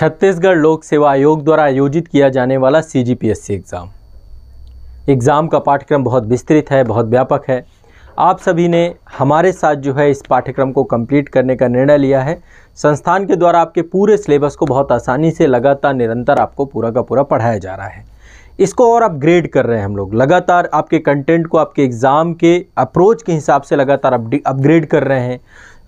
छत्तीसगढ़ लोक सेवा आयोग द्वारा आयोजित किया जाने वाला सी एग्ज़ाम एग्ज़ाम का पाठ्यक्रम बहुत विस्तृत है बहुत व्यापक है आप सभी ने हमारे साथ जो है इस पाठ्यक्रम को कंप्लीट करने का निर्णय लिया है संस्थान के द्वारा आपके पूरे सिलेबस को बहुत आसानी से लगातार निरंतर आपको पूरा का पूरा पढ़ाया जा रहा है इसको और अपग्रेड कर रहे हैं हम लोग लगातार आपके कंटेंट को आपके एग्ज़ाम के अप्रोच के हिसाब से लगातार अपग्रेड कर रहे हैं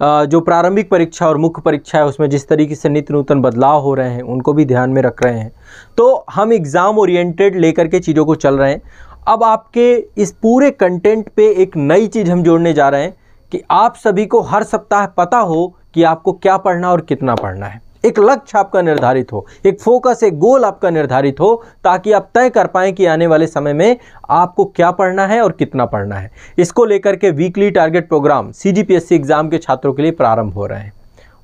जो प्रारंभिक परीक्षा और मुख्य परीक्षा है उसमें जिस तरीके से नित्य नूतन बदलाव हो रहे हैं उनको भी ध्यान में रख रहे हैं तो हम एग्ज़ाम ओरिएंटेड लेकर के चीज़ों को चल रहे हैं अब आपके इस पूरे कंटेंट पे एक नई चीज़ हम जोड़ने जा रहे हैं कि आप सभी को हर सप्ताह पता हो कि आपको क्या पढ़ना और कितना पढ़ना है एक लक्ष्य आपका निर्धारित हो एक फोकस एक गोल आपका निर्धारित हो ताकि आप तय कर पाए कि आने वाले समय में आपको क्या पढ़ना है और कितना पढ़ना है इसको लेकर के weekly target program C exam के छात्रों के लिए प्रारंभ हो रहे हैं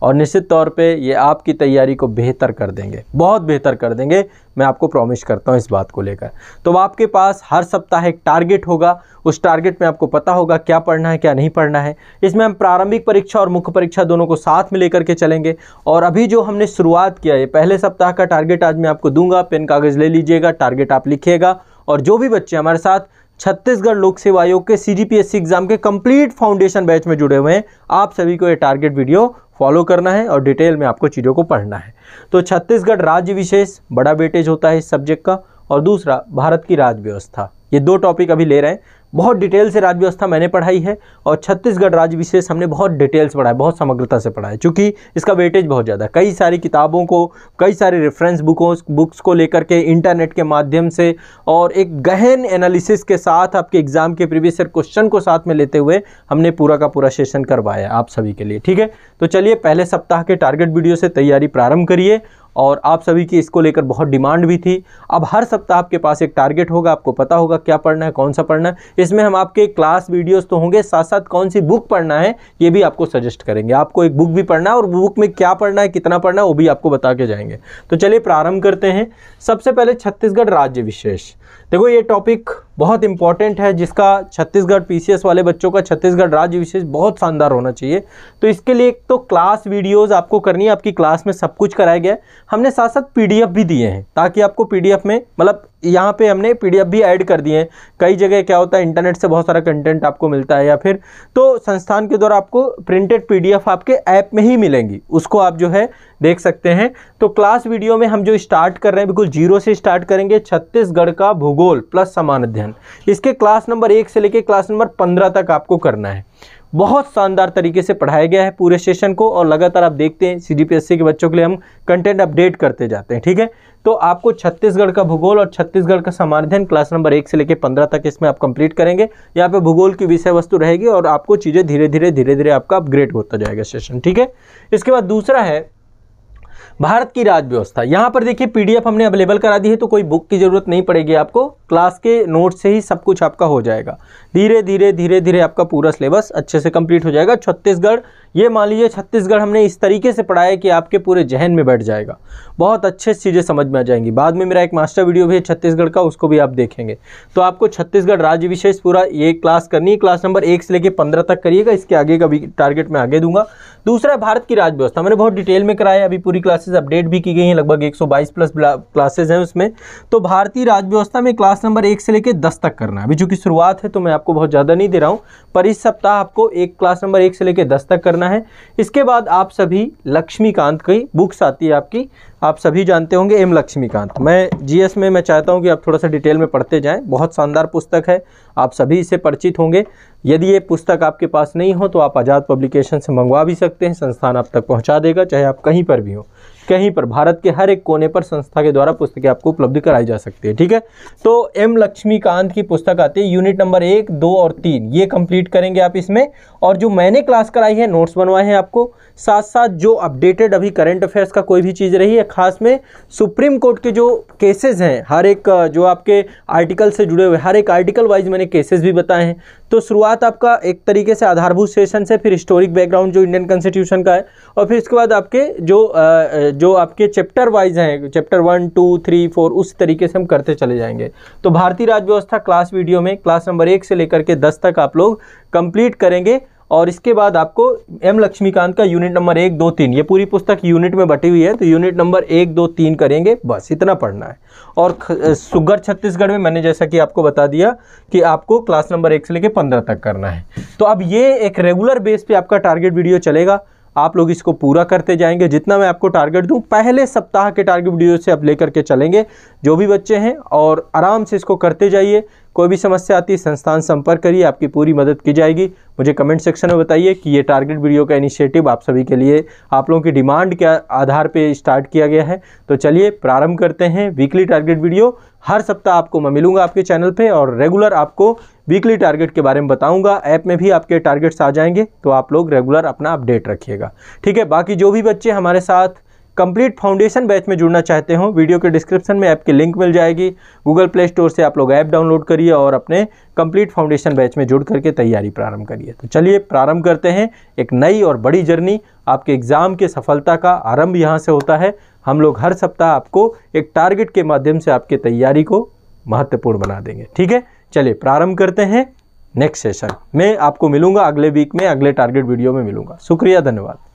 और निश्चित तौर पे ये आपकी तैयारी को बेहतर कर देंगे बहुत बेहतर कर देंगे मैं आपको प्रॉमिस करता हूँ इस बात को लेकर तो आपके पास हर सप्ताह एक टारगेट होगा उस टारगेट में आपको पता होगा क्या पढ़ना है क्या नहीं पढ़ना है इसमें हम प्रारंभिक परीक्षा और मुख्य परीक्षा दोनों को साथ में लेकर के चलेंगे और अभी जो हमने शुरुआत किया ये पहले सप्ताह का टारगेट आज मैं आपको दूंगा पेन कागज़ ले लीजिएगा टारगेट आप लिखिएगा और जो भी बच्चे हमारे साथ छत्तीसगढ़ लोक सेवा आयोग के सी एग्जाम के कंप्लीट फाउंडेशन बैच में जुड़े हुए हैं आप सभी को ये टारगेट वीडियो फॉलो करना है और डिटेल में आपको चीज़ों को पढ़ना है तो छत्तीसगढ़ राज्य विशेष बड़ा वेटेज होता है इस सब्जेक्ट का और दूसरा भारत की राज व्यवस्था ये दो टॉपिक अभी ले रहे हैं बहुत डिटेल से राज्य व्यवस्था मैंने पढ़ाई है और छत्तीसगढ़ राज्य विशेष हमने बहुत डिटेल्स पढ़ा है बहुत समग्रता से पढ़ा है चूँकि इसका वेटेज बहुत ज़्यादा कई सारी किताबों को कई सारी रेफरेंस बुकों बुक्स को लेकर के इंटरनेट के माध्यम से और एक गहन एनालिसिस के साथ आपके एग्ज़ाम के प्रीवियस ईयर क्वेश्चन को साथ में लेते हुए हमने पूरा का पूरा सेशन करवाया आप सभी के लिए ठीक है तो चलिए पहले सप्ताह के टारगेट वीडियो से तैयारी प्रारंभ करिए और आप सभी की इसको लेकर बहुत डिमांड भी थी अब हर सप्ताह आपके पास एक टारगेट होगा आपको पता होगा क्या पढ़ना है कौन सा पढ़ना है इसमें हम आपके क्लास वीडियोस तो होंगे साथ साथ कौन सी बुक पढ़ना है ये भी आपको सजेस्ट करेंगे आपको एक बुक भी पढ़ना है और बुक में क्या पढ़ना है कितना पढ़ना है वो भी आपको बता के जाएंगे तो चलिए प्रारंभ करते हैं सबसे पहले छत्तीसगढ़ राज्य विशेष देखो ये टॉपिक बहुत इंपॉर्टेंट है जिसका छत्तीसगढ़ पी वाले बच्चों का छत्तीसगढ़ राज्य विशेष बहुत शानदार होना चाहिए तो इसके लिए एक तो क्लास वीडियोज़ आपको करनी है आपकी क्लास में सब कुछ कराया गया है हमने साथ साथ पी भी दिए हैं ताकि आपको पी में मतलब यहाँ पे हमने पीडीएफ भी ऐड कर दिए हैं कई जगह क्या होता है इंटरनेट से बहुत सारा कंटेंट आपको मिलता है या फिर तो संस्थान के द्वारा आपको प्रिंटेड पीडीएफ आपके ऐप में ही मिलेंगी उसको आप जो है देख सकते हैं तो क्लास वीडियो में हम जो स्टार्ट कर रहे हैं बिल्कुल जीरो से स्टार्ट करेंगे छत्तीसगढ़ का भूगोल प्लस समान अध्ययन इसके क्लास नंबर एक से लेकर क्लास नंबर पंद्रह तक आपको करना है बहुत शानदार तरीके से पढ़ाया गया है पूरे सेशन को और लगातार आप देखते हैं सीजीपीएससी के बच्चों के लिए हम कंटेंट अपडेट करते जाते हैं ठीक है तो आपको छत्तीसगढ़ का भूगोल और छत्तीसगढ़ का समाधान क्लास नंबर एक से लेकर पंद्रह तक इसमें आप कंप्लीट करेंगे यहाँ पे भूगोल की विषय वस्तु रहेगी और आपको चीज़ें धीरे धीरे धीरे धीरे आपका अपग्रेड होता जाएगा सेशन ठीक है इसके बाद दूसरा है भारत की राज व्यवस्था यहाँ पर देखिए पीडीएफ हमने अवेलेबल करा दी है तो कोई बुक की जरूरत नहीं पड़ेगी आपको क्लास के नोट से ही सब कुछ आपका हो जाएगा धीरे धीरे धीरे धीरे आपका पूरा सिलेबस अच्छे से कंप्लीट हो जाएगा छत्तीसगढ़ ये मान लीजिए छत्तीसगढ़ हमने इस तरीके से पढ़ाया कि आपके पूरे जहन में बैठ जाएगा बहुत अच्छे चीज़ें समझ में आ जाएंगी बाद में मेरा एक मास्टर वीडियो भी है छत्तीसगढ़ का उसको भी आप देखेंगे तो आपको छत्तीसगढ़ राज्य विशेष पूरा ये क्लास करनी है क्लास नंबर एक से लेकर पंद्रह तक करिएगा इसके आगे का भी टारगेट मैं आगे दूंगा दूसरा भारत की राजव्यवस्था मैंने बहुत डिटेल में कराया अभी पूरी क्लासेज अपडेट भी की गई हैं लगभग एक प्लस क्लासेज हैं उसमें तो भारतीय राजव्यवस्था में क्लास क्लास नंबर एक से लेकर दस तक करना है अभी चूंकि शुरुआत है तो मैं आपको बहुत ज़्यादा नहीं दे रहा हूँ पर इस सप्ताह आपको एक क्लास नंबर एक से लेकर दस तक करना है इसके बाद आप सभी लक्ष्मीकांत की बुक्स आती है आपकी आप सभी जानते होंगे एम लक्ष्मीकांत मैं जी में मैं चाहता हूं कि आप थोड़ा सा डिटेल में पढ़ते जाएँ बहुत शानदार पुस्तक है आप सभी इसे परिचित होंगे यदि ये पुस्तक आपके पास नहीं हो तो आप आज़ाद पब्लिकेशन से मंगवा भी सकते हैं संस्थान आप तक पहुँचा देगा चाहे आप कहीं पर भी हो कहीं पर भारत के हर एक कोने पर संस्था के द्वारा पुस्तकें आपको उपलब्ध कराई जा सकती है ठीक है तो एम लक्ष्मीकांत की पुस्तक आती है यूनिट नंबर एक दो और तीन ये कंप्लीट करेंगे आप इसमें और जो मैंने क्लास कराई है नोट्स बनवाए हैं आपको साथ साथ जो अपडेटेड अभी करंट अफेयर्स का कोई भी चीज़ रही है खास में सुप्रीम कोर्ट के जो केसेस हैं हर एक जो आपके आर्टिकल से जुड़े हुए हर एक आर्टिकल वाइज मैंने केसेस भी बताए हैं तो शुरुआत आपका एक तरीके से आधारभूत सेशन से फिर हिस्टोरिक बैकग्राउंड जो इंडियन कॉन्स्टिट्यूशन का है और फिर इसके बाद आपके जो जो आपके चैप्टर वाइज हैं chapter one two three four उस तरीके से हम करते चले जाएंगे तो भारतीय व्यवस्था क्लास वीडियो में क्लास नंबर एक से लेकर के दस तक आप लोग कंप्लीट करेंगे और इसके बाद आपको एम लक्ष्मीकांत का यूनिट नंबर एक दो तीन ये पूरी पुस्तक यूनिट में बटी हुई है तो यूनिट नंबर एक दो तीन करेंगे बस इतना पढ़ना है और सुगर छत्तीसगढ़ में मैंने जैसा कि आपको बता दिया कि आपको क्लास नंबर एक से लेकर पंद्रह तक करना है तो अब ये एक रेगुलर बेस पर आपका टारगेट वीडियो चलेगा आप लोग इसको पूरा करते जाएंगे जितना मैं आपको टारगेट दूं पहले सप्ताह के टारगेट वीडियो से आप लेकर के चलेंगे जो भी बच्चे हैं और आराम से इसको करते जाइए कोई भी समस्या आती है संस्थान संपर्क करिए आपकी पूरी मदद की जाएगी मुझे कमेंट सेक्शन में बताइए कि ये टारगेट वीडियो का इनिशिएटिव आप सभी के लिए आप लोगों की डिमांड के आधार पे स्टार्ट किया गया है तो चलिए प्रारंभ करते हैं वीकली टारगेट वीडियो हर सप्ताह आपको मैं मिलूंगा आपके चैनल पे और रेगुलर आपको वीकली टारगेट के बारे में बताऊंगा ऐप में भी आपके टारगेट्स आ जाएंगे तो आप लोग रेगुलर अपना अपडेट रखिएगा ठीक है बाकी जो भी बच्चे हमारे साथ कंप्लीट फाउंडेशन बैच में जुड़ना चाहते हो वीडियो के डिस्क्रिप्शन में ऐप की लिंक मिल जाएगी गूगल प्ले स्टोर से आप लोग ऐप डाउनलोड करिए और अपने कंप्लीट फाउंडेशन बैच में जुड़ करके तैयारी प्रारंभ करिए तो चलिए प्रारंभ करते हैं एक नई और बड़ी जर्नी आपके एग्ज़ाम के सफलता का आरंभ यहाँ से होता है हम लोग हर सप्ताह आपको एक टारगेट के माध्यम से आपकी तैयारी को महत्वपूर्ण बना देंगे ठीक है चलिए प्रारंभ करते हैं नेक्स्ट सेशन मैं आपको मिलूंगा अगले वीक में अगले टारगेट वीडियो में मिलूंगा शुक्रिया धन्यवाद